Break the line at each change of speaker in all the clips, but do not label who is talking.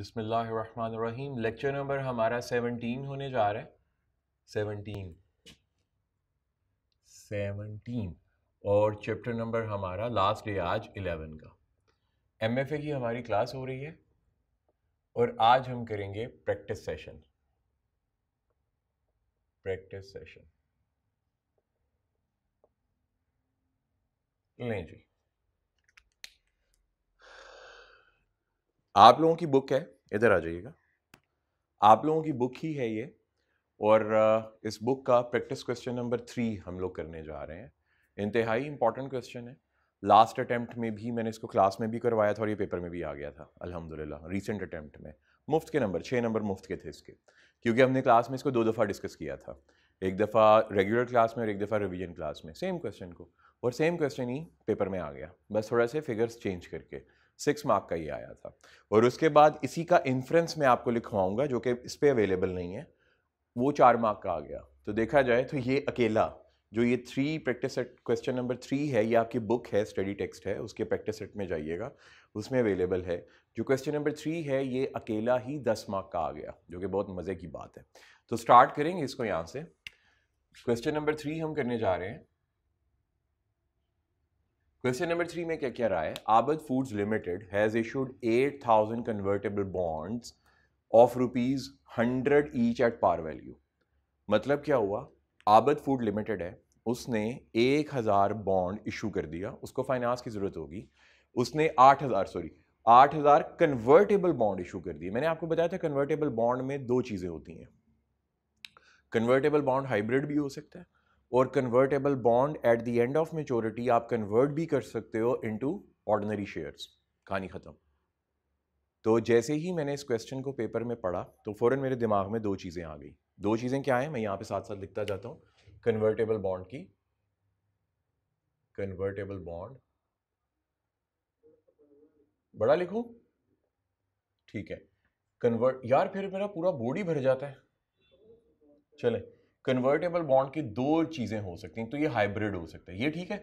बिसमीम lecture number हमारा seventeen होने जा रहा है सेवनटीन सेवनटीन और चैप्टर नंबर हमारा लास्ट डे आज इलेवन का एमएफए की हमारी क्लास हो रही है और आज हम करेंगे प्रैक्टिस सेशन प्रैक्टिस सेशन लें जी आप लोगों की बुक है इधर आ जाइएगा आप लोगों की बुक ही है ये और इस बुक का प्रैक्टिस क्वेश्चन नंबर थ्री हम लोग करने जा रहे हैं इंतहाई इंपॉर्टेंट क्वेश्चन है लास्ट अटैम्प्ट में भी मैंने इसको क्लास में भी करवाया था और ये पेपर में भी आ गया था अल्हम्दुलिल्लाह रीसेंट अटैम्प्ट में मुफ्त के नंबर छः नंबर मुफ्त के थे इसके क्योंकि हमने क्लास में इसको दो दफ़ा डिस्कस किया था एक दफ़ा रेगुलर क्लास में और एक दफ़ा रिविजन क्लास में सेम क्वेश्चन को और सेम क्वेश्चन ही पेपर में आ गया बस थोड़ा से फिगर्स चेंज करके सिक्स मार्क का ये आया था और उसके बाद इसी का इन्फ्रेंस मैं आपको लिखवाऊंगा जो कि इस पर अवेलेबल नहीं है वो चार मार्क का आ गया तो देखा जाए तो ये अकेला जो ये three practice set question number three है ये आपकी बुक है स्टडी टेक्स्ट है उसके प्रैक्टिस सेट में जाइएगा उसमें अवेलेबल है जो क्वेश्चन नंबर थ्री है ये अकेला ही दस मार्क का आ गया जो कि बहुत मज़े की बात है तो स्टार्ट करेंगे इसको यहाँ से क्वेश्चन नंबर थ्री हम करने जा रहे हैं क्वेश्चन नंबर थ्री में क्या क्या रहा है foods limited has issued eight thousand convertible bonds of rupees hundred each at par value मतलब क्या हुआ आबद फूड लिमिटेड है उसने एक हजार बॉन्ड इशू कर दिया उसको फाइनेंस की ज़रूरत होगी उसने आठ हजार सॉरी आठ हजार कन्वर्टेबल बॉन्ड इशू कर दिए मैंने आपको बताया था कन्वर्टेबल बॉन्ड में दो चीज़ें होती हैं कन्वर्टेबल बॉन्ड हाइब्रिड भी हो सकता है और convertible bond at the end of maturity आप कन्वर्ट भी कर सकते हो इनटू ऑर्डनरी शेयर्स कहानी ख़त्म तो जैसे ही मैंने इस क्वेश्चन को पेपर में पढ़ा तो फ़ौरन मेरे दिमाग में दो चीज़ें आ गई दो चीज़ें क्या हैं मैं यहाँ पे साथ साथ लिखता जाता हूँ कन्वर्टेबल बॉन्ड की कन्वर्टेबल बॉन्ड बड़ा लिखूं ठीक है कन्वर्ट यार फिर मेरा पूरा बोर्ड ही भर जाता है चले कन्वर्टेबल बॉन्ड की दो चीज़ें हो सकती हैं तो ये हाइब्रिड हो सकता है ये ठीक है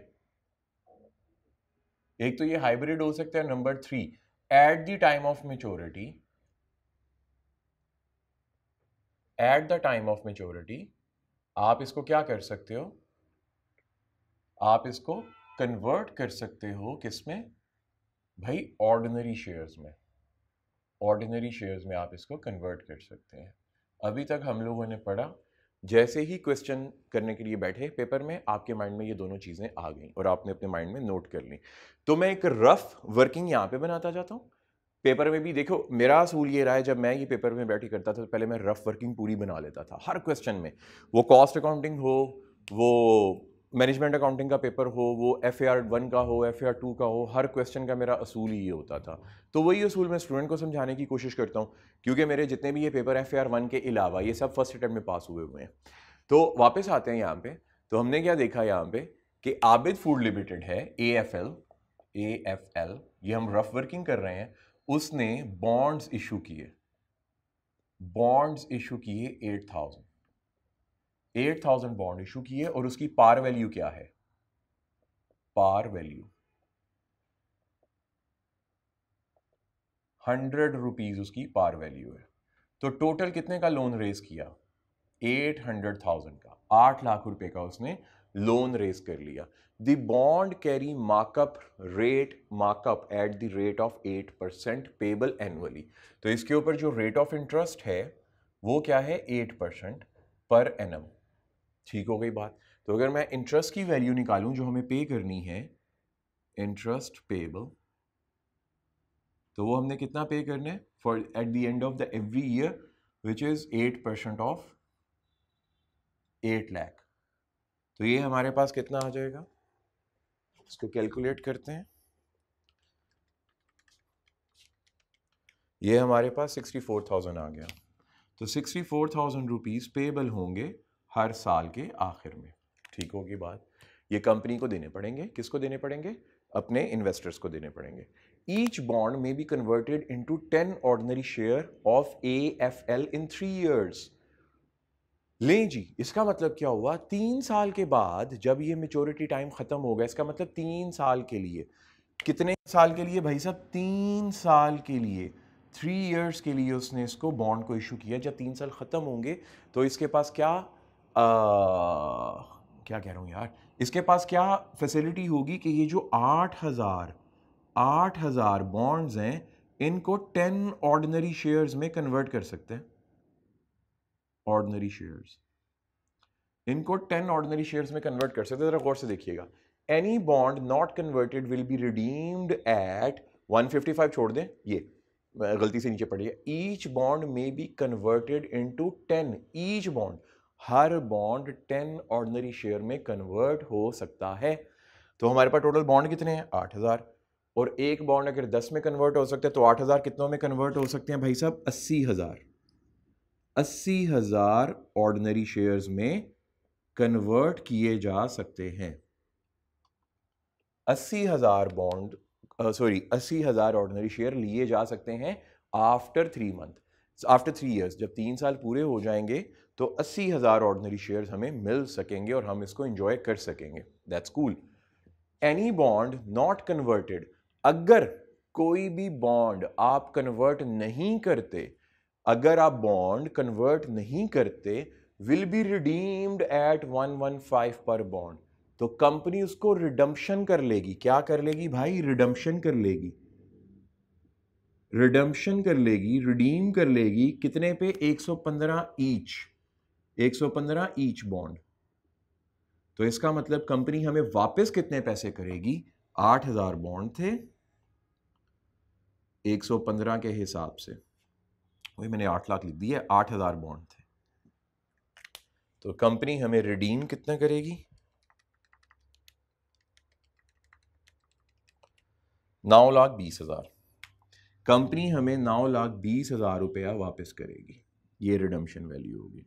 एक तो ये हाइब्रिड हो सकता है number three at the time of maturity at the time of maturity आप इसको क्या कर सकते हो आप इसको कन्वर्ट कर सकते हो किसमें भाई ऑर्डिनरी शेयर्स में ऑर्डिनरी शेयर्स में आप इसको कन्वर्ट कर सकते हैं अभी तक हम लोगों ने पढ़ा जैसे ही क्वेश्चन करने के लिए बैठे पेपर में आपके माइंड में ये दोनों चीज़ें आ गई और आपने अपने माइंड में नोट कर ली तो मैं एक रफ वर्किंग यहाँ पे बनाता जाता हूँ पेपर में भी देखो मेरा असूल ये रहा है जब मैं ये पेपर में बैठी करता था तो पहले मैं रफ वर्किंग पूरी बना लेता था हर क्वेश्चन में वो कॉस्ट अकाउंटिंग हो वो मैनेजमेंट अकाउंटिंग का पेपर हो वो एफ़ आर वन का हो एफ़ आर टू का हो हर क्वेश्चन का मेरा असूल ही ये होता था तो वही असूल मैं स्टूडेंट को समझाने की कोशिश करता हूँ क्योंकि मेरे जितने भी ये पेपर एफ़ आर वन के अलावा ये सब फर्स्ट अटैम्प्ट में पास हुए हुए हैं तो वापस आते हैं यहाँ पर तो हमने क्या देखा यहाँ पे कि आबिद फूड लिमिटेड है A F L A F L ये हम रफ वर्किंग कर रहे हैं उसने बॉन्ड्स इशू किए बॉन्ड्स इशू किए eight thousand eight thousand bond issue किए और उसकी पार वैल्यू क्या है पार वैल्यू हंड्रेड रुपीज उसकी पार वैल्यू है तो टोटल कितने का लोन रेज किया एट हंड्रेड थाउजेंड का आठ लाख रुपए का उसने लोन रेज कर लिया the bond carry markup rate markup at the rate of eight percent payable annually तो इसके ऊपर जो रेट ऑफ इंटरेस्ट है वो क्या है एट परसेंट पर एनम ठीक हो गई बात तो अगर मैं इंटरेस्ट की वैल्यू निकालूं जो हमें पे करनी है इंटरेस्ट पेबल तो वो हमने कितना पे करना है for at the end of the every year which is eight percent of eight lakh तो ये हमारे पास कितना आ जाएगा इसको कैलकुलेट करते हैं ये हमारे पास सिक्सटी फोर थाउजेंड आ गया तो sixty four thousand rupees payable होंगे हर साल के आखिर में ठीक होगी बात ये कंपनी को देने पड़ेंगे किसको देने पड़ेंगे अपने इन्वेस्टर्स को देने पड़ेंगे each bond may be converted to ten ordinary share of A F L in three years लें जी इसका मतलब क्या हुआ तीन साल के बाद जब ये मेचोरिटी टाइम ख़त्म हो गया इसका मतलब तीन साल के लिए कितने साल के लिए भाई साहब तीन साल के लिए थ्री ईयर्स के लिए उसने इसको बॉन्ड को इशू किया जब तीन साल ख़त्म होंगे तो इसके पास क्या क्या कह रहा हूँ यार इसके पास क्या फैसिलिटी होगी कि ये जो आठ हज़ार आठ हज़ार बॉन्ड्स हैं इनको टेन ऑर्डनरी शेयर्स में कन्वर्ट कर सकते हैं ऑर्डनरी शेयर्स इनको टेन ऑर्डनरी शेयर्स में कन्वर्ट कर सकते हैं ज़रा गौर से देखिएगा any bond not converted will be redeemed at 155 छोड़ दें ये गलती से नीचे पड़ी है each bond may be converted into ten each bond हर बॉन्ड टेन ऑर्डनरी शेयर में कन्वर्ट हो सकता है तो हमारे पास टोटल बॉन्ड कितने हैं आठ हज़ार और एक बॉन्ड अगर दस में कन्वर्ट हो सकते हैं तो आठ हज़ार कितनों में कन्वर्ट हो सकते हैं भाई साहब अस्सी हज़ार अस्सी हज़ार ऑर्डनरी शेयर्स में कन्वर्ट किए जा सकते हैं अस्सी हज़ार बॉन्ड सॉरी अस्सी हज़ार ऑर्डनरी शेयर लिए जा सकते हैं after three month after three years जब तीन साल पूरे हो जाएंगे तो अस्सी हज़ार ऑर्डनरी शेयर हमें मिल सकेंगे और हम इसको इन्जॉय कर सकेंगे that's cool any bond not converted अगर कोई भी बॉन्ड आप कन्वर्ट नहीं करते अगर आप बॉन्ड कन्वर्ट नहीं करते will be redeemed at one one five per bond तो कंपनी उसको रिडम्पशन कर लेगी क्या कर लेगी भाई रिडम्पशन कर लेगी रिडम्पशन कर लेगी रिडीम कर लेगी कितने पे 115 ईच 115 ईच बॉन्ड तो इसका मतलब कंपनी हमें वापस कितने पैसे करेगी 8000 बॉन्ड थे 115 के हिसाब से वही मैंने 8 लाख लिख आठ 8000 बॉन्ड थे तो कंपनी हमें रिडीम कितना करेगी नौ लाख बीस हज़ार कंपनी हमें नौ लाख बीस हज़ार रुपया वापस करेगी ये रिडम्शन वैल्यू होगी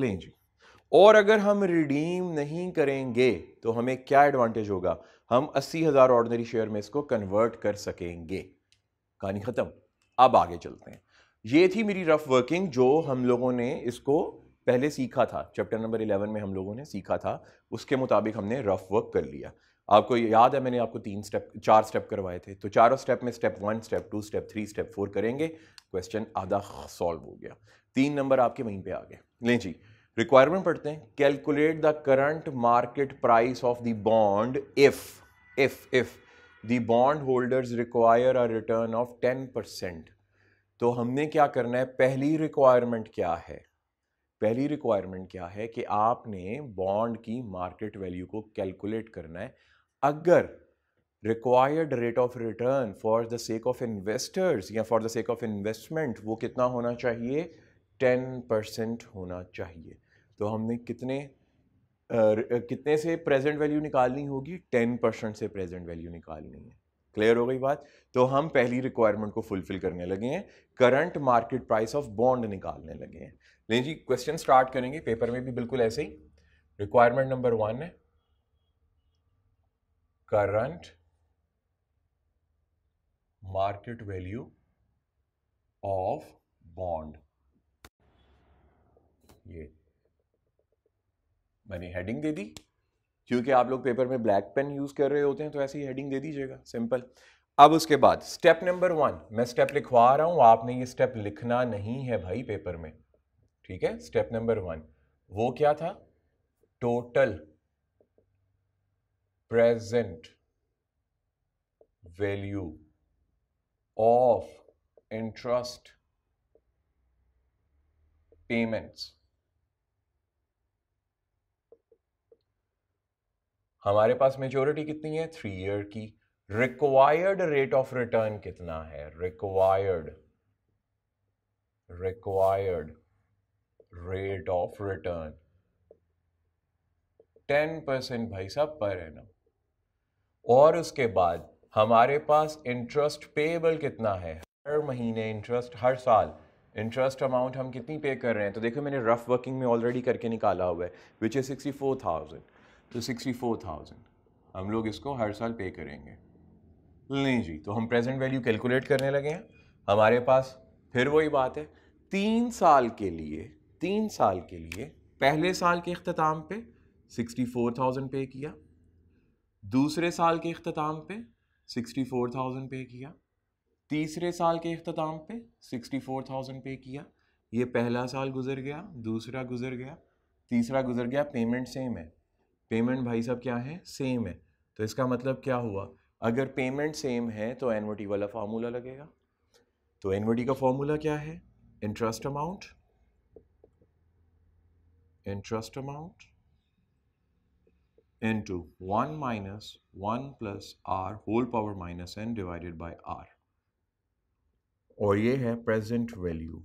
लें जी और अगर हम रिडीम नहीं करेंगे तो हमें क्या एडवांटेज होगा हम अस्सी हज़ार ऑर्डनरी शेयर में इसको कन्वर्ट कर सकेंगे कहानी ख़त्म अब आगे चलते हैं ये थी मेरी रफ वर्किंग जो हम लोगों ने इसको पहले सीखा था चैप्टर नंबर 11 में हम लोगों ने सीखा था उसके मुताबिक हमने रफ वर्क कर लिया आपको याद है मैंने आपको तीन स्टेप चार स्टेप करवाए थे तो चारों स्टेप में step one step two step three step four करेंगे क्वेश्चन आधा सॉल्व हो गया तीन नंबर आपके वहीं पे आ गए नहीं जी रिक्वायरमेंट पढ़ते हैं calculate the current market price of the bond if if if the bond holders require a return of ten percent तो हमने क्या करना है पहली रिक्वायरमेंट क्या है पहली रिक्वायरमेंट क्या है कि आपने बॉन्ड की मार्केट वैल्यू को कैलकुलेट करना है अगर required rate of return for the sake of investors या for the sake of investment वो कितना होना चाहिए टेन परसेंट होना चाहिए तो हमने कितने आ, कितने से प्रेजेंट वैल्यू निकालनी होगी टेन परसेंट से प्रेजेंट वैल्यू निकालनी है क्लियर हो गई बात तो हम पहली रिक्वायरमेंट को फुलफिल करने लगे हैं current market price of bond निकालने लगे हैं नहीं जी क्वेश्चन स्टार्ट करेंगे पेपर में भी बिल्कुल ऐसे ही रिक्वायरमेंट नंबर वन है current market value of bond ये मैंने हेडिंग दे दी क्योंकि आप लोग पेपर में ब्लैक पेन यूज कर रहे होते हैं तो ऐसे ही हेडिंग दे दीजिएगा सिंपल अब उसके बाद स्टेप नंबर वन मैं स्टेप लिखवा रहा हूं आपने ये स्टेप लिखना नहीं है भाई पेपर में ठीक है स्टेप नंबर वन वो क्या था total present value of interest payments हमारे पास मेजोरिटी कितनी है थ्री ईयर की रिक्वायर्ड रेट ऑफ रिटर्न कितना है required required rate of return ten percent भाई साहब पर है ना और उसके बाद हमारे पास इंटरेस्ट पेबल कितना है हर महीने इंटरेस्ट हर साल इंटरेस्ट अमाउंट हम कितनी पे कर रहे हैं तो देखो मैंने रफ वर्किंग में ऑलरेडी करके निकाला हुआ है which is sixty four thousand तो सिक्सटी फोर थाउजेंड हम लोग इसको हर साल पे करेंगे नहीं जी तो हम प्रेजेंट वैल्यू कैलकुलेट करने लगे हैं हमारे पास फिर वही बात है तीन साल के लिए तीन साल के लिए पहले साल के अख्ताम पे सिक्सटी फोर थाउजेंड पे किया दूसरे साल के अख्ताम पे 64,000 पे किया तीसरे साल के अख्ताम पे 64,000 पे किया ये पहला साल गुजर गया दूसरा गुजर गया तीसरा गुजर गया पेमेंट सेम है पेमेंट भाई साहब क्या है सेम है तो इसका मतलब क्या हुआ अगर पेमेंट सेम है तो एनवर्टी वाला फार्मूला लगेगा तो एनवर्टी का फार्मूला क्या है interest amount interest amount into 1 minus 1 plus r whole power minus n divided by r और ये है प्रेजेंट वैल्यू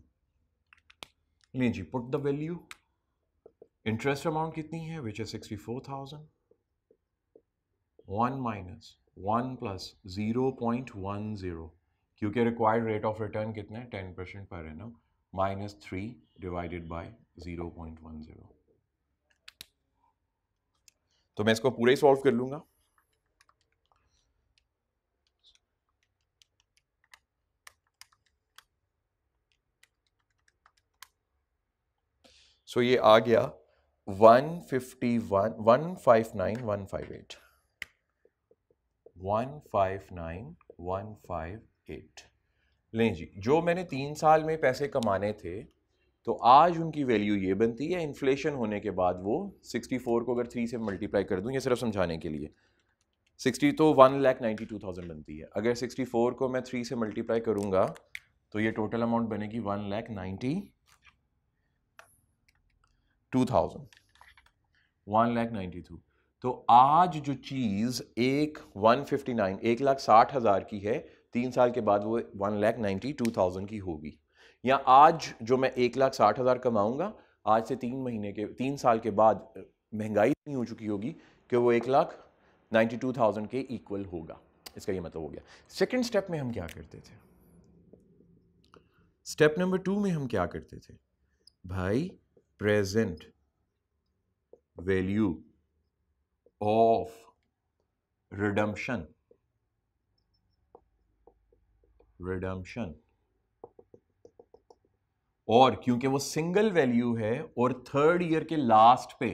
नहीं जी put the value interest amount कितनी है विच है sixty four thousand one minus one plus zero point one zero क्योंकि रिक्वायर्ड रेट ऑफ रिटर्न कितना है टेन परसेंट पर है ना minus three divided by zero तो मैं इसको पूरा ही सॉल्व कर लूंगा सो so ये आ गया one fifty one one five nine one five eight eight one one five five nine ले जी जो मैंने तीन साल में पैसे कमाने थे तो आज उनकी वैल्यू ये बनती है इन्फ्लेशन होने के बाद वो 64 को अगर 3 से मल्टीप्लाई कर दूँ ये सिर्फ समझाने के लिए 60 तो one lakh ninety two thousand बनती है अगर 64 को मैं 3 से मल्टीप्लाई करूंगा तो ये टोटल अमाउंट बनेगी one lakh ninety two thousand one lakh ninety two तो आज जो चीज़ एक वन फिफ्टी नाइन एक लाख साठ हज़ार की है तीन साल के बाद वो one lakh ninety two thousand की होगी या आज जो मैं एक लाख साठ हज़ार कमाऊँगा आज से तीन महीने के तीन साल के बाद महंगाई इतनी हो चुकी होगी कि वो एक लाख नाइन्टी टू थाउजेंड के इक्वल होगा इसका ये मतलब हो गया सेकेंड स्टेप में हम क्या करते थे स्टेप नंबर टू में हम क्या करते थे भाई present value of redemption redemption और क्योंकि वो सिंगल वैल्यू है और थर्ड ईयर के लास्ट पे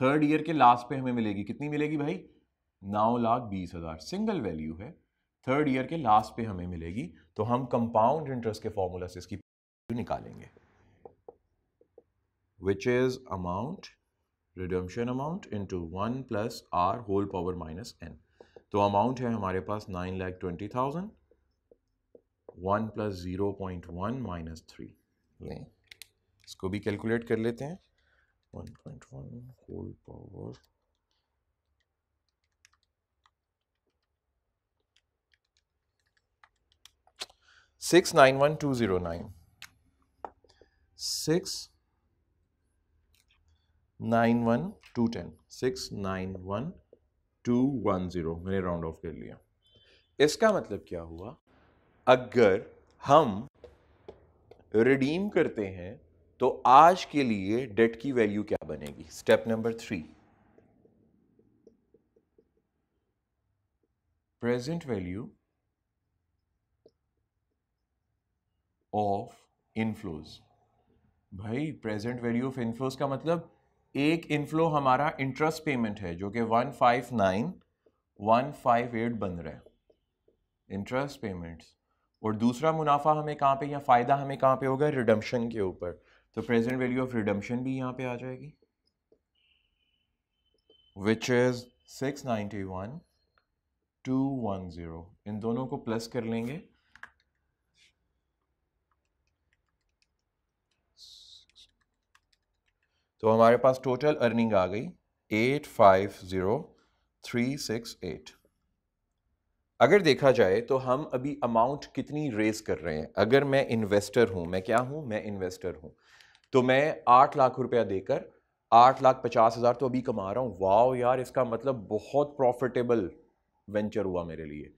थर्ड ईयर के लास्ट पे हमें मिलेगी कितनी मिलेगी भाई नौ लाख बीस हज़ार सिंगल वैल्यू है थर्ड ईयर के लास्ट पे हमें मिलेगी तो हम कंपाउंड इंटरेस्ट के फॉर्मूला से इसकी निकालेंगे which is amount redemption amount into one plus r whole power minus n तो अमाउंट है हमारे पास nine lakh twenty thousand one plus zero point one minus three नहीं इसको भी कैलकुलेट कर लेते हैं 1.1 whole power six nine one two zero nine six nine one two ten six nine one two one zero मैंने राउंड ऑफ कर लिया इसका मतलब क्या हुआ अगर हम रिडीम करते हैं तो आज के लिए डेट की वैल्यू क्या बनेगी step number three present value of inflows भाई प्रेजेंट वैल्यू ऑफ इनफ्लोज का मतलब एक इनफ्लो हमारा इंटरेस्ट पेमेंट है जो कि one five nine one five eight बन रहा है इंटरेस्ट पेमेंट्स और दूसरा मुनाफा हमें कहाँ पे या फ़ायदा हमें कहाँ पे होगा रिडम्पशन के ऊपर तो प्रेजेंट वैल्यू ऑफ रिडम्पशन भी यहाँ पे आ जाएगी which is six ninety one two one zero इन दोनों को प्लस कर लेंगे तो हमारे पास टोटल अर्निंग आ गई eight five zero three six eight अगर देखा जाए तो हम अभी अमाउंट कितनी रेज कर रहे हैं अगर मैं इन्वेस्टर हूँ मैं क्या हूँ मैं इन्वेस्टर हूँ तो मैं आठ लाख रुपया देकर आठ लाख पचास हज़ार तो अभी कमा रहा हूँ वाओ यार इसका मतलब बहुत प्रॉफिटेबल वेंचर हुआ मेरे लिए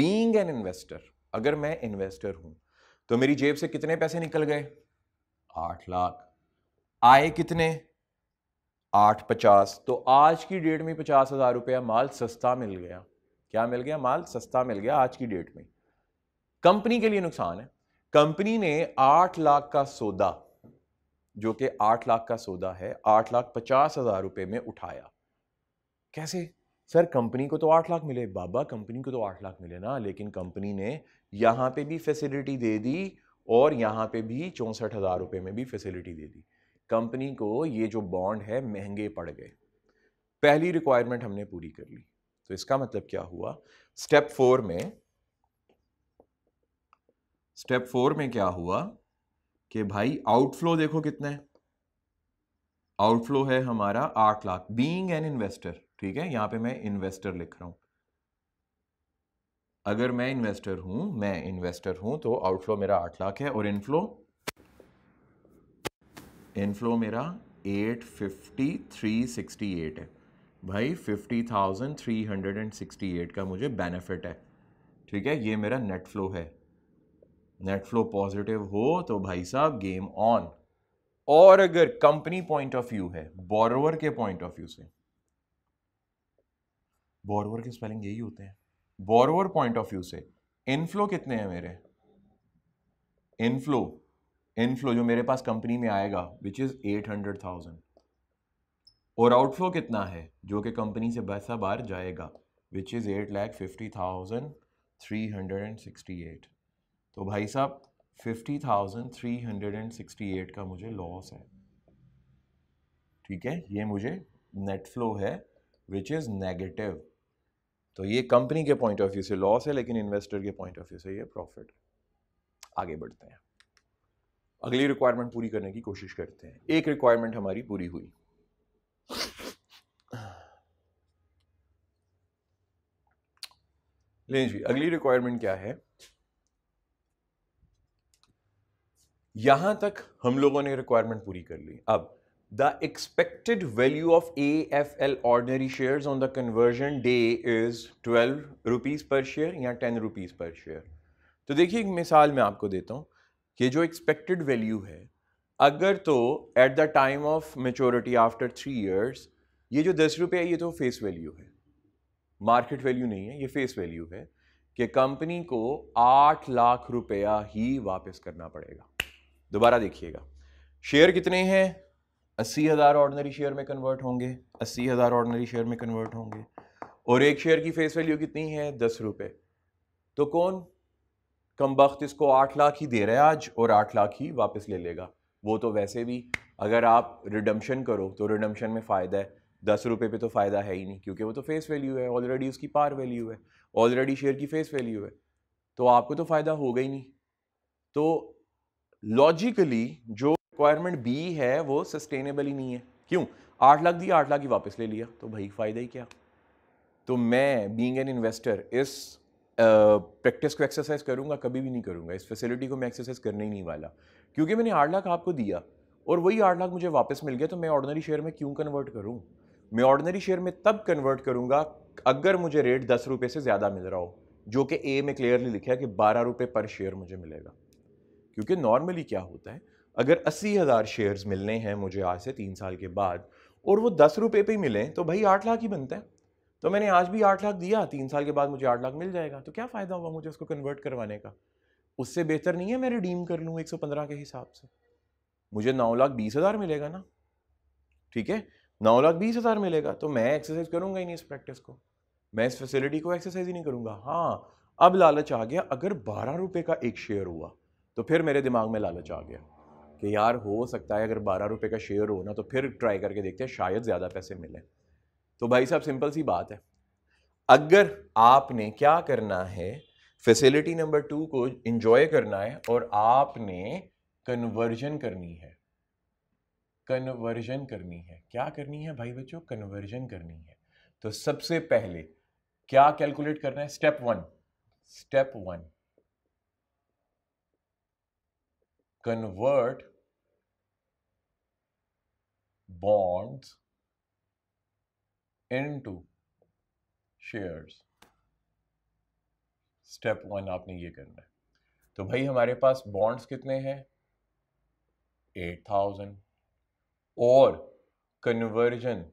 बींग एन इन्वेस्टर अगर मैं इन्वेस्टर हूँ तो मेरी जेब से कितने पैसे निकल गए आठ लाख आए कितने आठ पचास तो आज की डेट में पचास हज़ार रुपया माल सस्ता मिल गया क्या मिल गया माल सस्ता मिल गया आज की डेट में कंपनी के लिए नुकसान है कंपनी ने आठ लाख का सौदा जो कि आठ लाख का सौदा है आठ लाख पचास हजार रुपये में उठाया कैसे सर कंपनी को तो आठ लाख मिले बाबा कंपनी को तो आठ लाख मिले ना लेकिन कंपनी ने यहाँ पे भी फैसिलिटी दे दी और यहाँ पे भी चौंसठ हज़ार रुपये में भी फैसिलिटी दे दी कंपनी को ये जो बॉन्ड है महंगे पड़ गए पहली रिक्वायरमेंट हमने पूरी कर ली तो इसका मतलब क्या हुआ स्टेप फोर में स्टेप फोर में क्या हुआ कि भाई आउटफ्लो देखो कितना है आउटफ्लो है हमारा आठ लाख बीइंग एन इन्वेस्टर ठीक है यहां पे मैं इन्वेस्टर लिख रहा हूं अगर मैं इन्वेस्टर हूं मैं इन्वेस्टर हूं तो आउटफ्लो मेरा आठ लाख है और इनफ्लो इनफ्लो मेरा eight fifty three sixty eight है भाई fifty thousand three hundred and sixty eight का मुझे बेनिफिट है ठीक है ये मेरा नेट फ्लो है नेट फ्लो पॉजिटिव हो तो भाई साहब गेम ऑन और अगर कंपनी पॉइंट ऑफ व्यू है बोरोवर के पॉइंट ऑफ व्यू से बोरोवर के स्पेलिंग यही होते हैं बोरोवर पॉइंट ऑफ व्यू से इनफ्लो कितने हैं मेरे इनफ्लो इनफ्लो जो मेरे पास कंपनी में आएगा which is eight hundred thousand और आउटफ्लो कितना है जो कि कंपनी से बैसा बाहर जाएगा which is eight lakh fifty thousand three hundred and sixty eight तो भाई साहब fifty thousand three hundred and sixty eight का मुझे लॉस है ठीक है ये मुझे नेट फ्लो है विच इज़ नेगेटिव तो ये कंपनी के पॉइंट ऑफ व्यू से लॉस है लेकिन इन्वेस्टर के पॉइंट ऑफ व्यू से ये प्रॉफिट आगे बढ़ते हैं अगली रिक्वायरमेंट पूरी करने की कोशिश करते हैं एक रिक्वायरमेंट हमारी पूरी हुई लें जी अगली रिक्वायरमेंट क्या है यहां तक हम लोगों ने रिक्वायरमेंट पूरी कर ली अब the expected value of A F L ordinary share on the conversion day is twelve rupees per share या टेन रुपीज़ पर शेयर तो देखिए एक मिसाल मैं आपको देता हूं कि जो एक्सपेक्टेड वैल्यू है अगर तो at the time of maturity after three years ये जो दस रुपये है ये तो फेस वैल्यू है मार्केट वैल्यू नहीं है ये फेस वैल्यू है कि कंपनी को आठ लाख रुपया ही वापस करना पड़ेगा दोबारा देखिएगा शेयर कितने हैं अस्सी हज़ार ऑर्डनरी शेयर में कन्वर्ट होंगे अस्सी हज़ार ऑर्डनरी शेयर में कन्वर्ट होंगे और एक शेयर की फेस वैल्यू कितनी है दस रुपये तो कौन कम वक्त इसको आठ लाख ही दे रहा है आज और आठ लाख ही वापस ले लेगा वो तो वैसे भी अगर आप रिडम्शन करो तो रिडम्शन में फ़ायदा है दस रुपये पे तो फ़ायदा है ही नहीं क्योंकि वो तो फेस वैल्यू है ऑलरेडी उसकी पार वैल्यू है ऑलरेडी शेयर की फेस वैल्यू है तो आपको तो फ़ायदा होगा ही नहीं तो लॉजिकली जो रिक्वायरमेंट बी है वो सस्टेनेबल ही नहीं है क्यों आठ लाख दिया आठ लाख ही वापस ले लिया तो भाई फ़ायदा ही क्या तो मैं बींग एन इन्वेस्टर इस प्रैक्टिस को एक्सरसाइज करूँगा कभी भी नहीं करूँगा इस फैसिलिटी को मैं एक्सरसाइज करने ही नहीं वाला क्योंकि मैंने आठ लाख आपको दिया और वही आठ लाख मुझे वापस मिल गया तो मैं ऑर्डनरी शेयर में क्यों कन्वर्ट करूँ मैं ऑर्डनरी शेयर में तब कन्वर्ट करूँगा अगर मुझे रेट दस रुपये से ज़्यादा मिल रहा हो जो कि ए में क्लियरली लिखा है कि बारह रुपये पर शेयर मुझे मिलेगा क्योंकि नॉर्मली क्या होता है अगर अस्सी हज़ार शेयर्स मिलने हैं मुझे आज से तीन साल के बाद और वो दस रुपये पर ही मिलें तो भाई आठ लाख ही बनता है तो मैंने आज भी आठ लाख दिया तीन साल के बाद मुझे आठ लाख मिल जाएगा तो क्या फ़ायदा हुआ मुझे उसको कन्वर्ट करवाने का उससे बेहतर नहीं है मैं रिडीम कर लूँ पंद्रह के हिसाब से मुझे नौ लाख बीस हज़ार मिलेगा ना ठीक है नौ लाख बीस हज़ार मिलेगा तो मैं एक्सरसाइज करूँगा ही नहीं इस प्रैक्टिस को मैं इस फैसिलिटी को एक्सरसाइज ही नहीं करूँगा हाँ अब लालच आ गया अगर बारह रुपये का एक शेयर हुआ तो फिर मेरे दिमाग में लालच आ गया कि यार हो सकता है अगर बारह रुपये का शेयर हो ना तो फिर ट्राई करके देखते हैं शायद ज़्यादा पैसे मिले तो भाई साहब सिंपल सी बात है अगर आपने क्या करना है फैसिलिटी नंबर टू को इंजॉय करना है और आपने कन्वर्जन करनी है कन्वर्जन करनी है क्या करनी है भाई बच्चों कन्वर्जन करनी है तो सबसे पहले क्या कैलकुलेट करना है step one step one convert bonds into shares step one आपने ये करना है तो भाई हमारे पास बॉन्ड्स कितने हैं एट थाउजेंड और कन्वर्जन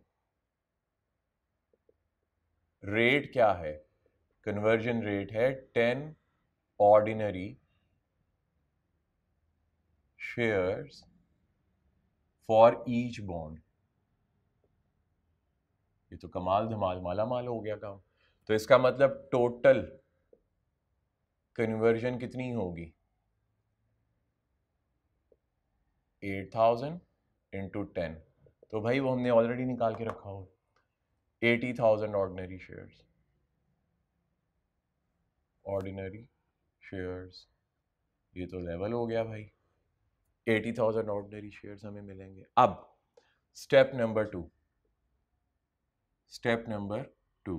रेट क्या है कन्वर्जन रेट है ten ordinary shares for each bond ये तो कमाल धमाल माला माल हो गया काम तो इसका मतलब टोटल कन्वर्जन कितनी होगी एट थाउजेंड इंटू टेन तो भाई वो हमने ऑलरेडी निकाल के रखा हो eighty thousand ordinary shares ordinary shares ये तो लेवल हो गया भाई एटी थाउजेंड ऑर्डिनरी शेयर्स हमें मिलेंगे अब step number two step number two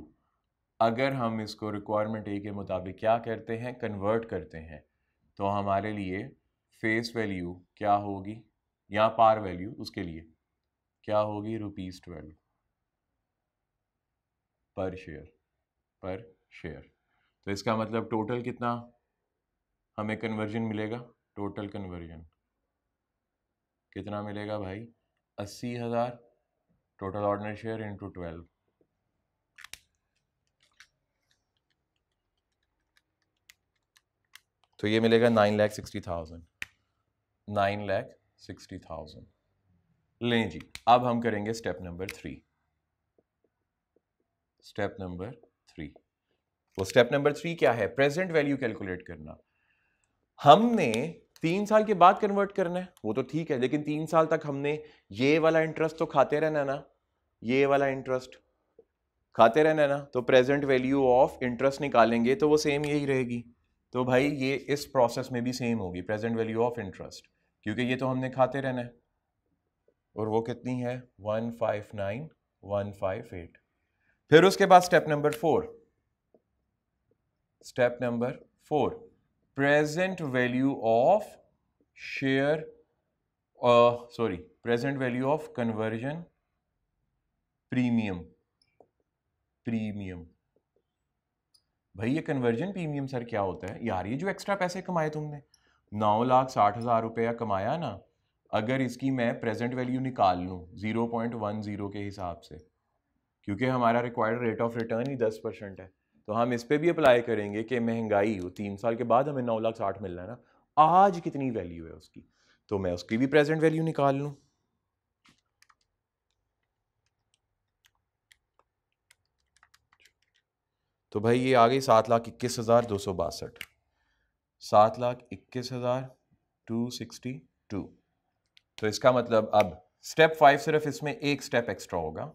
अगर हम इसको रिक्वायरमेंट ए के मुताबिक क्या करते हैं कन्वर्ट करते हैं तो हमारे लिए फेस वैल्यू क्या होगी या पार वैल्यू उसके लिए क्या होगी rupees twelve per share per share तो इसका मतलब टोटल कितना हमें कन्वर्जन मिलेगा टोटल कन्वर्जन कितना मिलेगा भाई अस्सी हज़ार total ordinary share into twelve तो ये मिलेगा nine lakh sixty thousand nine lakh sixty thousand लें जी अब हम करेंगे step number three step number three वो स्टेप नंबर थ्री क्या है प्रेजेंट वैल्यू कैलकुलेट करना हमने तीन साल के बाद कन्वर्ट करना है वो तो ठीक है लेकिन तीन साल तक हमने ये वाला इंटरेस्ट तो खाते रहना ना ये वाला इंटरेस्ट खाते रहना ना तो प्रेजेंट वैल्यू ऑफ इंटरेस्ट निकालेंगे तो वो सेम यही रहेगी तो भाई ये इस प्रोसेस में भी सेम होगी प्रेजेंट वैल्यू ऑफ इंटरेस्ट क्योंकि ये तो हमने खाते रहना है और वो कितनी है one five nine one five eight फिर उसके बाद step number four step number four present value of share sorry present value of conversion premium premium भाई ये कन्वर्जन प्रीमियम सर क्या होता है यार ये जो एक्स्ट्रा पैसे कमाए तुमने नौ लाख साठ हज़ार रुपया कमाया ना अगर इसकी मैं प्रेजेंट वैल्यू निकाल लूँ ज़ीरो पॉइंट वन ज़ीरो के हिसाब से क्योंकि हमारा रिक्वायर्ड रेट ऑफ रिटर्न ही दस परसेंट है तो हम इस पर भी अप्लाई करेंगे कि महंगाई हो तीन साल के बाद हमें नौ लाख साठ मिलना है ना आज कितनी वैल्यू है उसकी तो मैं उसकी भी प्रेजेंट वैल्यू निकाल लूँ तो भाई ये आ गई सात लाख इक्कीस हज़ार दो सौ बासठ सात लाख इक्कीस हज़ार टू सिक्सटी टू तो इसका मतलब अब स्टेप फाइव सिर्फ इसमें एक स्टेप एक्स्ट्रा होगा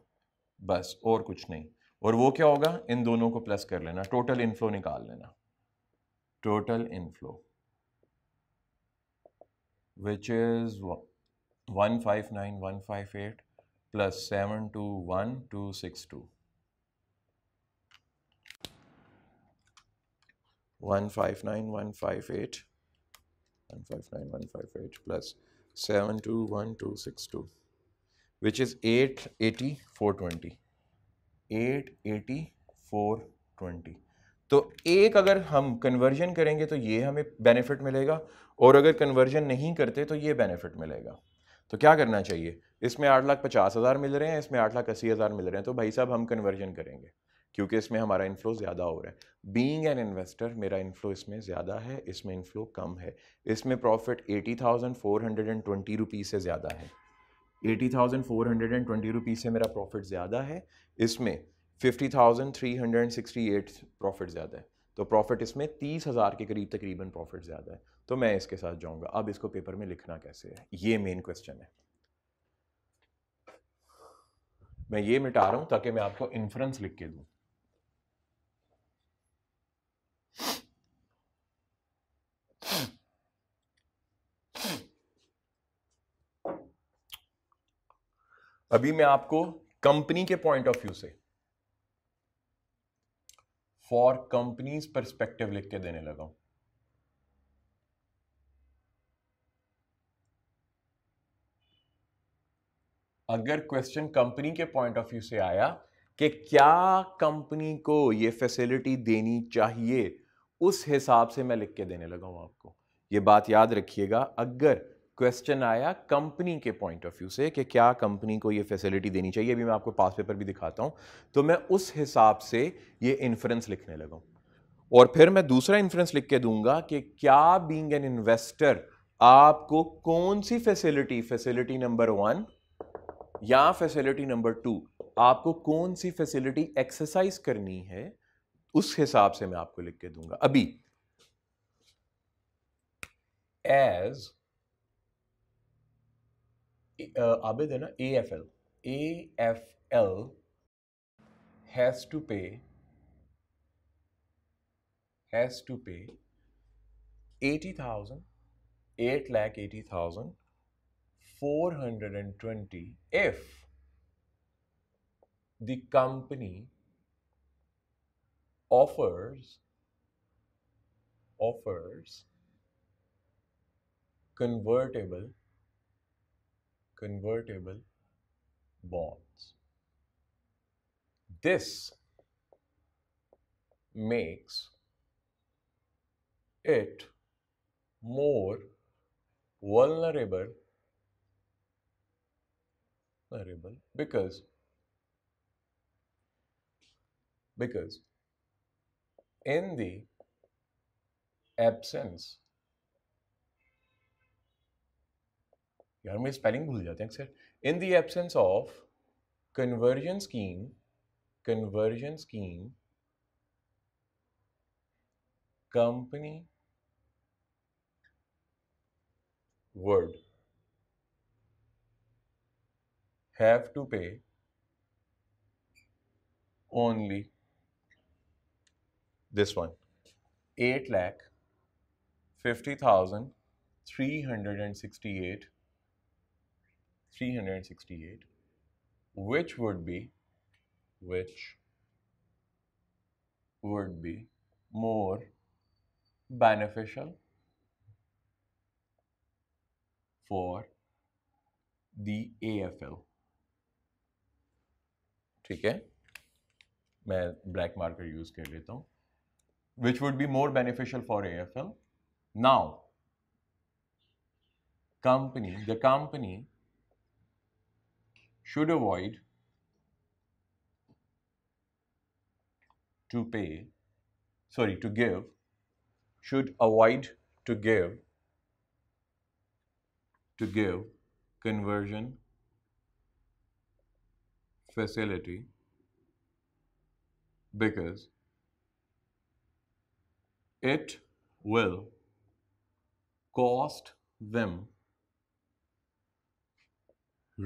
बस और कुछ नहीं और वो क्या होगा इन दोनों को प्लस कर लेना टोटल इनफ्लो निकाल लेना total inflow which is one one five five nine eight plus seven two one two six two 159158 159158 plus 721262 which is 880420 880420 तो एक अगर हम कन्वर्जन करेंगे तो ये हमें बेनिफिट मिलेगा और अगर कन्वर्जन नहीं करते तो ये बेनिफिट मिलेगा तो क्या करना चाहिए इसमें आठ लाख पचास हज़ार मिल रहे हैं इसमें आठ लाख अस्सी हज़ार मिल रहे हैं तो भाई साहब हम कन्वर्जन करेंगे क्योंकि इसमें हमारा इनफ्लो ज़्यादा हो रहा है बीइंग एन इन्वेस्टर मेरा इनफ्लो इसमें ज़्यादा है इसमें इनफ्लो कम है इसमें profit eighty thousand four hundred and twenty rupees से ज़्यादा है eighty thousand four hundred and twenty rupees से मेरा प्रॉफिट ज़्यादा है इसमें fifty thousand three hundred and sixty eight profit ज़्यादा है तो प्रॉफिट इसमें तीस हज़ार के करीब तकरीबन प्रॉफिट ज़्यादा है तो मैं इसके साथ जाऊँगा अब इसको पेपर में लिखना कैसे है ये मेन क्वेश्चन है मैं ये मिटा रहा हूँ ताकि मैं आपको इन्फ्रेंस लिख के दूँ अभी मैं आपको कंपनी के पॉइंट ऑफ व्यू से फॉर कंपनीज परस्पेक्टिव लिख के देने लगा हूं अगर क्वेश्चन कंपनी के पॉइंट ऑफ व्यू से आया कि क्या कंपनी को यह फैसिलिटी देनी चाहिए उस हिसाब से मैं लिख के देने लगा हूं आपको यह बात याद रखिएगा अगर क्वेश्चन आया कंपनी के पॉइंट ऑफ व्यू से कि क्या कंपनी को ये फैसिलिटी देनी चाहिए अभी मैं आपको पास पेपर भी दिखाता हूँ तो मैं उस हिसाब से ये इन्फ्रेंस लिखने लगा और फिर मैं दूसरा इन्फ्रेंस लिख के दूंगा कि क्या बींग एन इन्वेस्टर आपको कौन सी फैसिलिटी फैसिलिटी नंबर वन या फैसिलिटी नंबर टू आपको कौन सी फैसिलिटी एक्सरसाइज करनी है उस हिसाब से मैं आपको लिख के दूंगा अभी as Abid, uh, AFL. AFL has to pay has to pay 80,000 8 lakh 80,000 420 if the company offers offers convertible convertible bonds. This makes it more vulnerable, vulnerable because because in the absence यार मैं spelling भूल जाते हैं अक्सर in the absence of conversion scheme conversion scheme company would have to pay only this one eight lakh fifty thousand three hundred and sixty eight 368 which would be which would be more beneficial for the AFL ठीक है मैं black marker use कर लेता हूँ which would be more beneficial for AFL. Now, company, the company should avoid to pay, sorry, to give, should avoid to give, to give conversion facility because it will cost them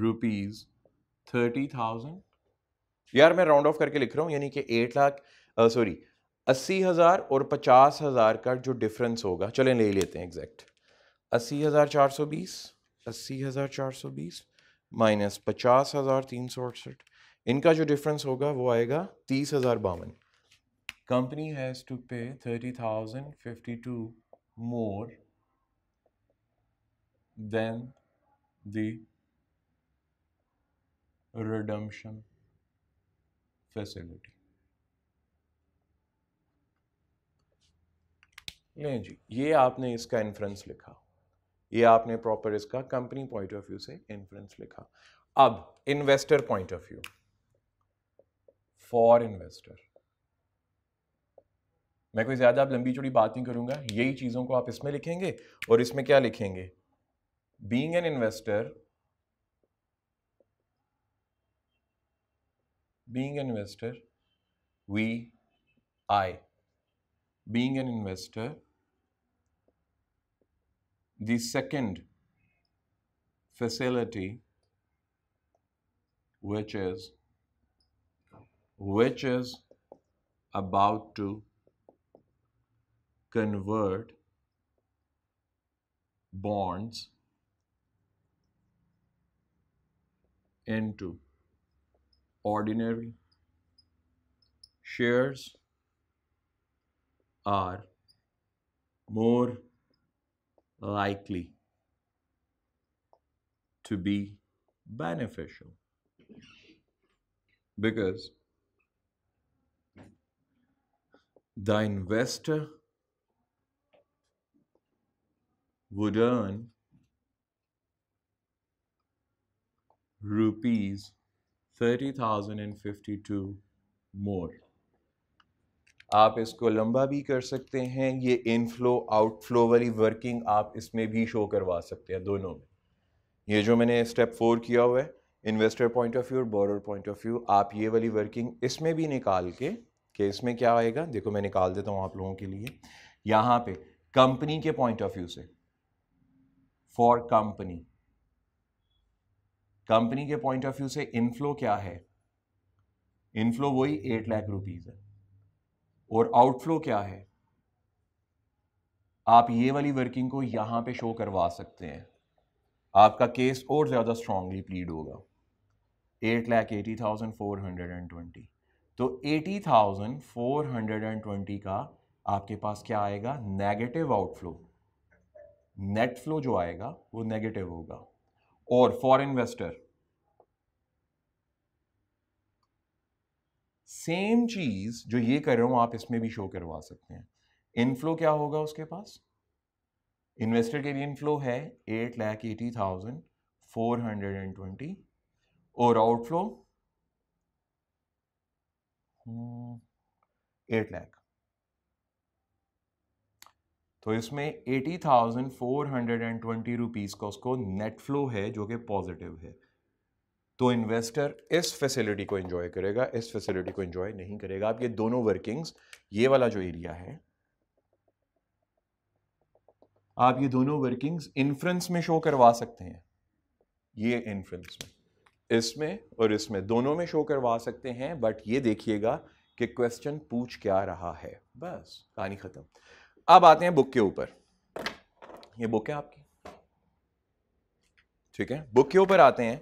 rupees thirty thousand यार मैं round of करके लिख रहा हूँ यानी कि eight lakh sorry अस्सी हज़ार और पचास हज़ार का जो डिफरेंस होगा चलें ले लेते हैं एग्जैक्ट अस्सी हज़ार चार सौ बीस अस्सी हज़ार चार सौ बीस माइनस पचास हज़ार तीन सौ अड़सठ इनका जो डिफरेंस होगा वो आएगा तीस हज़ार बावन company has to pay thirty thousand fifty two more than the redemption facility नहीं जी ये आपने इसका इन्फ्रेंस लिखा ये आपने प्रॉपर इसका कंपनी पॉइंट ऑफ व्यू से इन्फ्रेंस लिखा अब investor point of view for investor मैं कोई ज्यादा आप लंबी चौड़ी बात नहीं करूंगा यही चीजों को आप इसमें लिखेंगे और इसमें क्या लिखेंगे being an investor being an investor we i being an investor the second facility which is which is about to convert bonds into ordinary shares are more likely to be beneficial because the investor would earn rupees 30,052 more आप इसको लंबा भी कर सकते हैं ये inflow outflow वाली working आप इसमें भी शो करवा सकते हैं दोनों में ये जो मैंने स्टेप फोर किया हुआ है इन्वेस्टर पॉइंट ऑफ व्यू और बोरर पॉइंट ऑफ व्यू आप ये वाली वर्किंग इसमें भी निकाल के कि इसमें क्या आएगा देखो मैं निकाल देता हूँ आप लोगों के लिए यहाँ पे कंपनी के पॉइंट ऑफ व्यू से फॉर कंपनी कंपनी के पॉइंट ऑफ व्यू से इनफ्लो क्या है इनफ्लो वही एट लाख रुपीज है और आउटफ्लो क्या है आप ये वाली वर्किंग को यहां पे शो करवा सकते हैं आपका केस और ज़्यादा स्ट्रांगली प्लीड होगा eight lakh eighty thousand four hundred and twenty तो eighty thousand four hundred and twenty का आपके पास क्या आएगा नेगेटिव आउटफ्लो नेट फ्लो जो आएगा वो नेगेटिव होगा और फॉर इन्वेस्टर सेम चीज जो ये कर रहा हूं आप इसमें भी शो करवा सकते हैं इनफ्लो क्या होगा उसके पास इन्वेस्टर के लिए इनफ्लो है eight lakh eighty thousand four hundred and twenty और आउटफ्लो एट लैख तो इसमें eighty thousand four hundred and twenty rupees का उसको नेट फ्लो है जो कि पॉजिटिव है तो इन्वेस्टर इस फैसिलिटी को एंजॉय करेगा इस फैसिलिटी को एंजॉय नहीं करेगा आप ये दोनों वर्किंग्स ये वाला जो एरिया है आप ये दोनों वर्किंग्स इन्फ्रेंस में शो करवा सकते हैं ये इन्फ्रेंस में इसमें और इसमें दोनों में शो करवा सकते हैं बट ये देखिएगा कि क्वेश्चन पूछ क्या रहा है बस कहानी ख़त्म अब आते हैं बुक के ऊपर ये बुक है आपकी ठीक है बुक के ऊपर आते हैं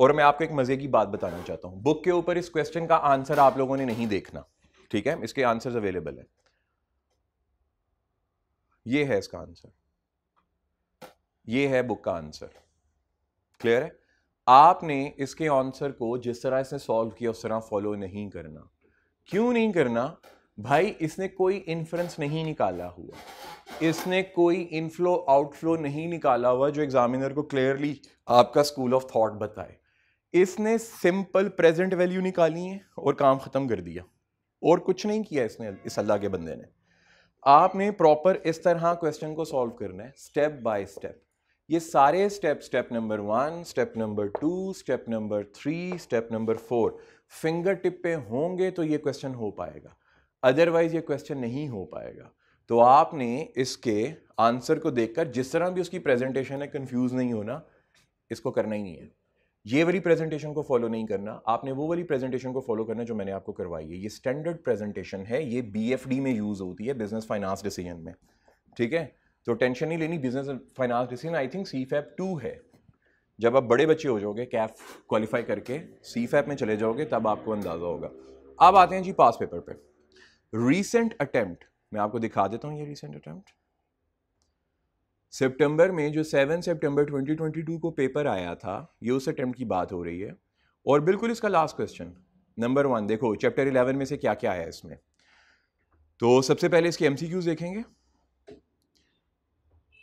और मैं आपको एक मजे की बात बताना चाहता हूं बुक के ऊपर इस क्वेश्चन का आंसर आप लोगों ने नहीं देखना ठीक है इसके आंसर अवेलेबल है ये है इसका आंसर ये है बुक का आंसर क्लियर है आपने इसके आंसर को जिस तरह से सॉल्व किया उस तरह फॉलो नहीं करना क्यों नहीं करना भाई इसने कोई इन्फ्रेंस नहीं निकाला हुआ इसने कोई इनफ्लो आउटफ्लो नहीं निकाला हुआ जो एग्जामिनर को क्लियरली आपका स्कूल ऑफ थॉट बताए इसने सिंपल प्रेजेंट वैल्यू निकाली है और काम ख़त्म कर दिया और कुछ नहीं किया इसने इस अल्लाह के बंदे ने आपने प्रॉपर इस तरह क्वेश्चन को सॉल्व करना है स्टेप बाय स्टेप ये सारे step step number one step number two step number three step number four finger tip पे होंगे तो ये क्वेश्चन हो पाएगा अदरवाइज ये क्वेश्चन नहीं हो पाएगा तो आपने इसके आंसर को देखकर जिस तरह भी उसकी प्रेजेंटेशन है कंफ्यूज नहीं होना इसको करना ही नहीं है ये वाली प्रेजेंटेशन को फॉलो नहीं करना आपने वो वाली प्रेजेंटेशन को फॉलो करना जो मैंने आपको करवाई है ये स्टैंडर्ड प्रेजेंटेशन है ये बीएफडी में यूज़ होती है बिजनेस फाइनेंस डिसीजन में ठीक है तो टेंशन नहीं लेनी business finance decision I think C FAP two है जब आप बड़े बच्चे हो जाओगे कैफ क्वालिफाई करके सी फैप में चले जाओगे तब आपको अंदाज़ा होगा अब आते हैं जी पास पेपर पर पे। रीसेंट अटेम्प्ट मैं आपको दिखा देता हूं ये रीसेंट अटेम्प्ट सितंबर में जो 7 सितंबर 2022 को पेपर आया था ये उस अटेम्प्ट की बात हो रही है और बिल्कुल इसका लास्ट क्वेश्चन नंबर वन देखो चैप्टर 11 में से क्या क्या आया इसमें तो सबसे पहले इसके एमसीक्यूज देखेंगे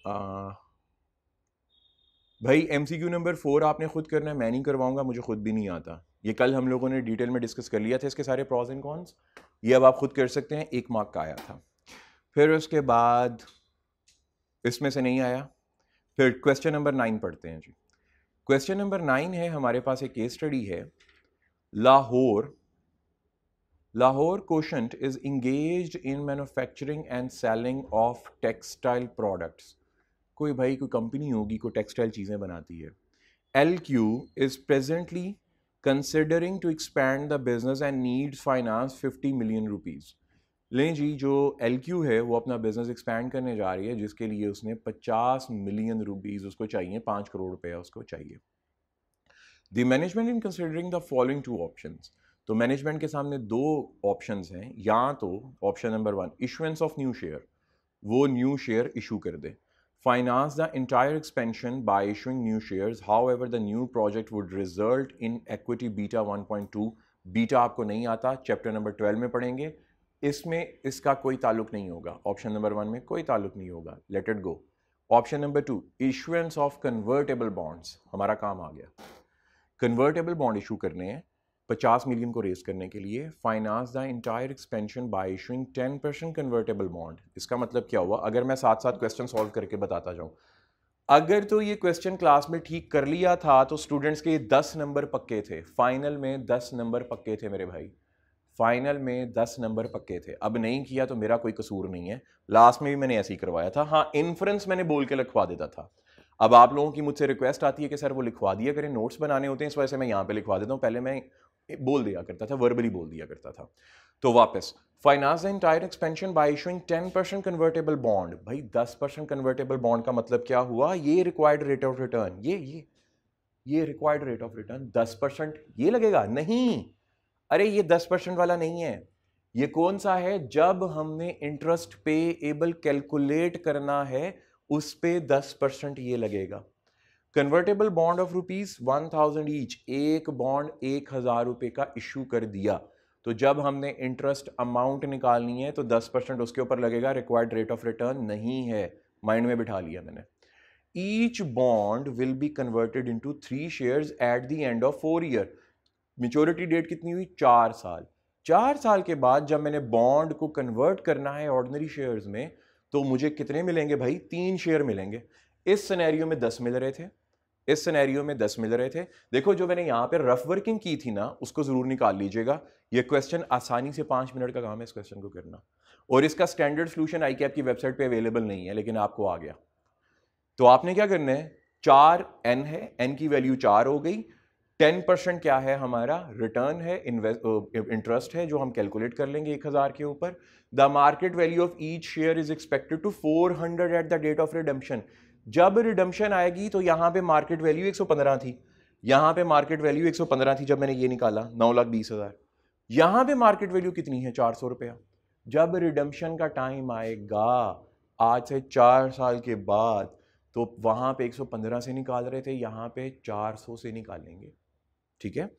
आ, भाई एमसीक्यू नंबर फोर आपने खुद करना है मैं नहीं करवाऊंगा मुझे खुद भी नहीं आता ये कल हम लोगों ने डिटेल में डिस्कस कर लिया था इसके सारे प्रॉज एंड कॉन्स ये अब आप खुद कर सकते हैं एक मार्क का आया था फिर उसके बाद इसमें से नहीं आया फिर क्वेश्चन नंबर नाइन पढ़ते हैं जी क्वेश्चन नंबर नाइन है हमारे पास एक केस स्टडी है Lahore Lahore quotient is engage in manufacturing and selling of textile products कोई भाई कोई कंपनी होगी कोई टेक्सटाइल चीज़ें बनाती है L Q is presently considering to expand the business and needs finance fifty million rupees लें जी जो एल क्यू है वो अपना बिज़नेस एक्सपैंड करने जा रही है जिसके लिए उसने पचास मिलियन रुपीज़ उसको चाहिए पाँच करोड़ रुपया उसको चाहिए the management in considering the following two option तो मैनेजमेंट के सामने दो ऑप्शन हैं या तो option number one issuance of new share वो न्यू शेयर इशू कर दे finance the entire expansion by issuing new shares. However, the new project would result in equity beta 1.2. Beta आपको नहीं आता चैप्टर नंबर 12 में पढ़ेंगे इसमें इसका कोई ताल्लुक नहीं होगा ऑप्शन नंबर वन में कोई ताल्लुक नहीं होगा let it go option number two issuance of convertible bonds हमारा काम आ गया कन्वर्टेबल बॉन्ड इशू करने हैं पचास मिलियन को रेज करने के लिए finance the entire expansion by issuing ten percent convertible bond इसका मतलब क्या हुआ अगर मैं साथ साथ क्वेश्चन सॉल्व करके बताता जाऊँ अगर तो ये क्वेश्चन क्लास में ठीक कर लिया था तो स्टूडेंट्स के दस नंबर पक्के थे फाइनल में दस नंबर पक्के थे मेरे भाई फाइनल में दस नंबर पक्के थे अब नहीं किया तो मेरा कोई कसूर नहीं है लास्ट में भी मैंने ऐसे ही करवाया था हाँ इन्फ्रेंस मैंने बोल के लिखवा देता था अब आप लोगों की मुझसे रिक्वेस्ट आती है कि सर वो लिखवा दिया करें नोट्स बनाने होते हैं इस वजह से मैं यहाँ पे लिखवा देता हूँ पहले मैं बोल दिया करता था वर्बली बोल दिया करता था तो वापस finance the entire expansion by issuing 10 percent convertible bond भाई 10 परसेंट कन्वर्टेबल बॉन्ड का मतलब क्या हुआ ये रिक्वायर्ड रेट ऑफ रिटर्न ये ये ये रिक्वायर्ड रेट ऑफ रिटर्न दस परसेंट ये लगेगा नहीं अरे ये दस परसेंट वाला नहीं है ये कौन सा है जब हमने इंटरेस्ट पे एबल कैलकुलेट करना है उस पे दस परसेंट ये लगेगा convertible bond of rupees one thousand each एक बॉन्ड एक हजार रुपये का इशू कर दिया तो जब हमने इंटरेस्ट अमाउंट निकालनी है तो दस परसेंट उसके ऊपर लगेगा रिक्वायर्ड रेट ऑफ रिटर्न नहीं है माइंड में बिठा लिया मैंने each bond will be converted into three shares at the end of four year maturity date कितनी हुई चार साल चार साल के बाद जब मैंने बॉन्ड को कन्वर्ट करना है ऑर्डनरी शेयर्स में तो मुझे कितने मिलेंगे भाई तीन शेयर मिलेंगे इस सिनेरियो में दस मिल रहे थे इस सिनेरियो में दस मिल रहे थे देखो जो मैंने यहाँ पर रफ वर्किंग की थी ना उसको ज़रूर निकाल लीजिएगा ये क्वेश्चन आसानी से पाँच मिनट का काम है इस क्वेश्चन को करना और इसका स्टैंडर्ड सोल्यूशन आई कैप की वेबसाइट पर अवेलेबल नहीं है लेकिन आपको आ गया तो आपने क्या करना है चार एन है एन की वैल्यू चार हो गई टेन परसेंट क्या है हमारा रिटर्न है इंटरेस्ट है जो हम कैलकुलेट कर लेंगे एक हज़ार के ऊपर the market value of each share is expected to four hundred at the date of redemption जब रिडम्शन आएगी तो यहाँ पे मार्केट वैल्यू 115 थी यहाँ पे मार्केट वैल्यू 115 थी जब मैंने ये निकाला नौ लाख बीस हज़ार यहाँ पर मार्केट वैल्यू कितनी है चार सौ रुपया जब रिडम्शन का टाइम आएगा आज से चार साल के बाद तो वहाँ पे 115 से निकाल रहे थे यहाँ पे 400 से निकालेंगे ठीक है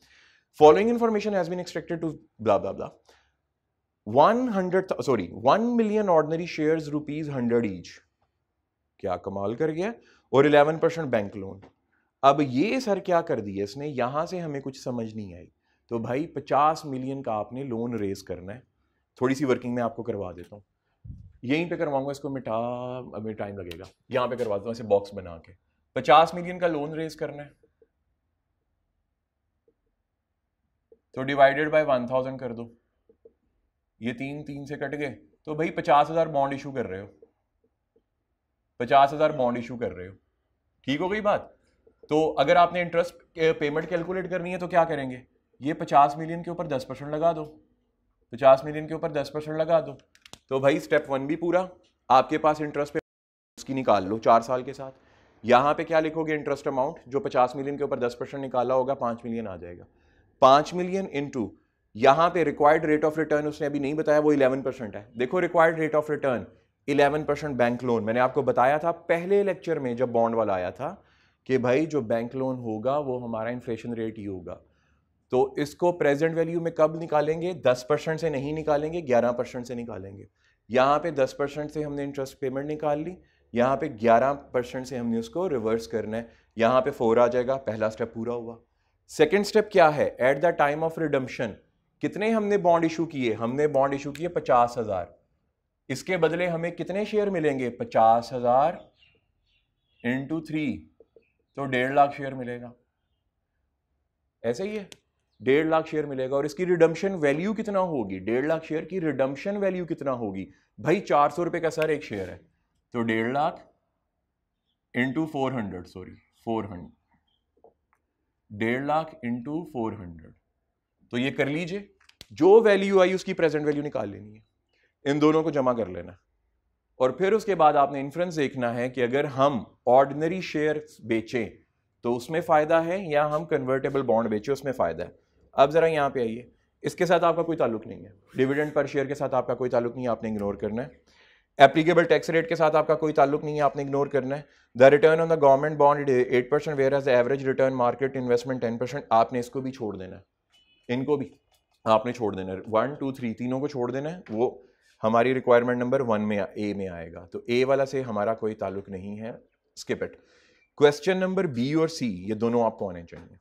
following information has been expected to blah blah blah hundred sorry one million ordinary shares rupees hundred each क्या कमाल कर गया और 11 परसेंट बैंक लोन अब ये सर क्या कर दिया इसने यहाँ से हमें कुछ समझ नहीं आई तो भाई 50 मिलियन का आपने लोन रेज करना है थोड़ी सी वर्किंग में आपको करवा देता हूँ यहीं पे करवाऊंगा इसको मिटा अभी टाइम लगेगा यहाँ पे करवा देता हूँ ऐसे बॉक्स बना के 50 मिलियन का लोन रेज करना है तो डिवाइडेड बाय थाउजेंड कर दो ये तीन तीन से कट गए तो भाई पचास हज़ार बॉन्ड इशू कर रहे हो पचास हज़ार बॉन्ड इशू कर रहे हो ठीक हो गई बात तो अगर आपने इंटरेस्ट पेमेंट कैलकुलेट करनी है तो क्या करेंगे ये पचास मिलियन के ऊपर दस परसेंट लगा दो पचास मिलियन के ऊपर दस परसेंट लगा दो तो भाई स्टेप वन भी पूरा आपके पास इंटरेस्ट पे उसकी निकाल लो चार साल के साथ यहाँ पे क्या लिखोगे इंटरेस्ट अमाउंट जो पचास मिलियन के ऊपर दस परसेंट निकाला होगा पाँच मिलियन आ जाएगा पाँच मिलियन इंटू यहाँ पे रिक्वायर्ड रेट ऑफ रिटर्न उसने अभी नहीं बताया वो इलेवन परसेंट है देखो required rate of return eleven percent bank loan मैंने आपको बताया था पहले लेक्चर में जब बॉन्ड वाला आया था कि भाई जो बैंक लोन होगा वो हमारा इन्फ्लेशन रेट ही होगा तो इसको प्रेजेंट वैल्यू में कब निकालेंगे दस परसेंट से नहीं निकालेंगे ग्यारह परसेंट से निकालेंगे यहाँ पे दस परसेंट से हमने इंटरेस्ट पेमेंट निकाल ली यहाँ पे ग्यारह परसेंट से हमने उसको रिवर्स करना है यहाँ पे फोर आ जाएगा पहला स्टेप पूरा हुआ सेकेंड स्टेप क्या है at the time of redemption कितने हमने बॉन्ड इशू किए हमने बॉन्ड इशू किए पचास हज़ार इसके बदले हमें कितने शेयर मिलेंगे पचास हजार इंटू थ्री तो डेढ़ लाख शेयर मिलेगा ऐसे ही है डेढ़ लाख शेयर मिलेगा और इसकी रिडम्पशन वैल्यू कितना होगी डेढ़ लाख शेयर की रिडम्पशन वैल्यू कितना होगी भाई चार सौ रुपये का सर एक शेयर है तो डेढ़ lakh into four hundred sorry four hundred डेढ़ लाख इंटू फोर हंड्रेड तो ये कर लीजिए जो वैल्यू आई उसकी प्रेजेंट वैल्यू निकाल लेनी है इन दोनों को जमा कर लेना और फिर उसके बाद आपने इन्फ्रेंस देखना है कि अगर हम ऑर्डनरी शेयर बेचें तो उसमें फ़ायदा है या हम कन्वर्टेबल बॉन्ड बेचें उसमें फ़ायदा है अब ज़रा यहाँ पे आइए इसके साथ आपका कोई ताल्लुक नहीं है डिविडेंड पर शेयर के साथ आपका कोई ताल्लुक नहीं है आपने इग्नोर करना है एप्लीकेबल टैक्स रेट के साथ आपका कोई ताल्लुक नहीं है आपने इग्नोर करना है the return on the government bond eight percent where as average return market investment ten percent आपने इसको भी छोड़ देना है इनको भी आपने छोड़ देना है वन टू थ्री तीनों को छोड़ देना है वो हमारी रिक्वायरमेंट नंबर वन में ए में आएगा तो ए वाला से हमारा कोई ताल्लुक नहीं है skip it question number B और सी ये दोनों आपको आने चाहिए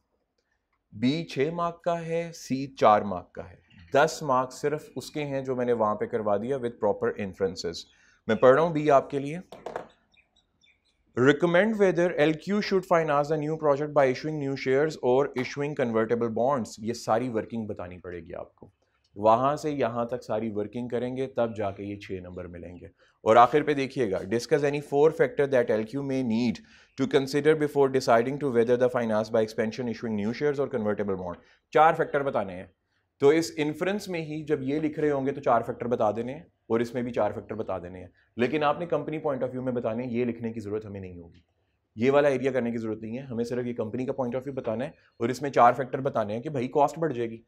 बी छः मार्क का है सी चार मार्क का है दस मार्क सिर्फ उसके हैं जो मैंने वहाँ पे करवा दिया विद प्रॉपर इन्फ्रेंसेस मैं पढ़ रहा हूँ बी आपके लिए recommend whether L Q should finance the new project by issuing new share और issuing कन्वर्टेबल बॉन्ड्स ये सारी वर्किंग बतानी पड़ेगी आपको वहाँ से यहाँ तक सारी वर्किंग करेंगे तब जाके ये छः नंबर मिलेंगे और आखिर पे देखिएगा discuss any four factor that L Q may need to consider before deciding to whether the finance by expansion issuing new share और कन्वर्टेबल बॉन्ड चार फैक्टर बताने हैं तो इस इन्फ्रेंस में ही जब ये लिख रहे होंगे तो चार फैक्टर बता देने हैं और इसमें भी चार फैक्टर बता देने हैं लेकिन आपने कंपनी पॉइंट ऑफ व्यू में बताने ये लिखने की ज़रूरत हमें नहीं होगी ये वाला एरिया करने की ज़रूरत नहीं है हमें सिर्फ ये कंपनी का पॉइंट ऑफ व्यू बताना है और इसमें चार फैक्टर बताने हैं कि भाई कॉस्ट बढ़ जाएगी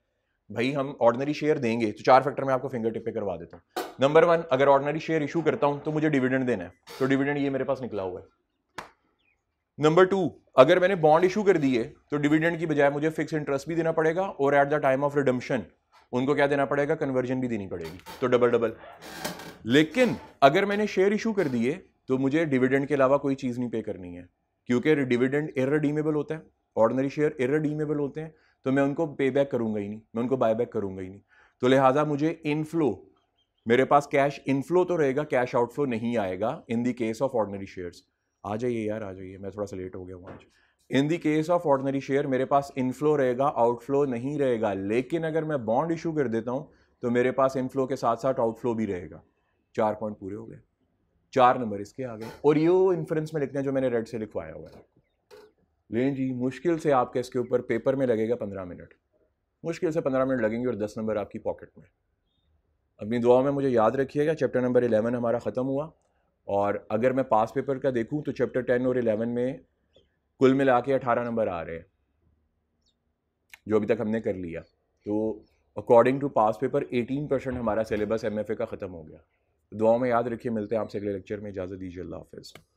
भाई हम ऑर्डनरी शेयर देंगे तो चार फैक्टर में आपको फिंगर टिप पे करवा देता हूँ नंबर वन अगर ऑर्डनरी शेयर इशू करता हूँ तो मुझे डिविडेंड देना है तो डिविडेंड ये मेरे पास निकला हुआ है नंबर टू अगर मैंने बॉन्ड इशू कर दिए तो डिविडेंड की बजाय मुझे फिक्स इंटरेस्ट भी देना पड़ेगा और at the time of redemption उनको क्या देना पड़ेगा कन्वर्जन भी देनी पड़ेगी तो डबल डबल लेकिन अगर मैंने शेयर इशू कर दिए तो मुझे डिविडेंड के अलावा कोई चीज़ नहीं पे करनी है क्योंकि डिविडेंड इरेडीमेबल होता है ऑर्डनरी शेयर इरेडीमेबल होते हैं तो मैं उनको पे बैक करूँगा ही नहीं मैं उनको बाय बैक करूँगा ही नहीं तो लिहाजा मुझे इनफ्लो मेरे पास कैश इनफ्लो तो रहेगा कैश आउटफ्लो नहीं आएगा in the case of ordinary shares आ जाइए यार आ जाइए मैं थोड़ा सा लेट हो गया हूँ आज in the case of ordinary share मेरे पास इनफ्लो रहेगा आउटफ्लो नहीं रहेगा लेकिन अगर मैं बॉन्ड इशू कर देता हूँ तो मेरे पास इनफ्लो के साथ साथ आउटफ्लो भी रहेगा चार पॉइंट पूरे हो गए चार नंबर इसके आ गए और ये इन्फ्रेंस में लिखना हैं जो मैंने रेड से लिखवाया हुआ है लेकिन जी मुश्किल से आपके इसके ऊपर पेपर में लगेगा पंद्रह मिनट मुश्किल से पंद्रह मिनट लगेंगे और दस नंबर आपकी पॉकेट में अपनी दुआ में मुझे याद रखिएगा चैप्टर नंबर एलेवन हमारा ख़त्म हुआ और अगर मैं पास पेपर का देखूँ तो चैप्टर टेन और एलेवन में कुल मिला के अठारह नंबर आ रहे हैं जो अभी तक हमने कर लिया तो according to pass paper eighteen percent हमारा सिलेबस एम का ख़त्म हो गया दुआओं में याद रखिए मिलते हैं आपसे अगले लेक्चर में इजाज़त दीजिए अल्लाह हाफिज़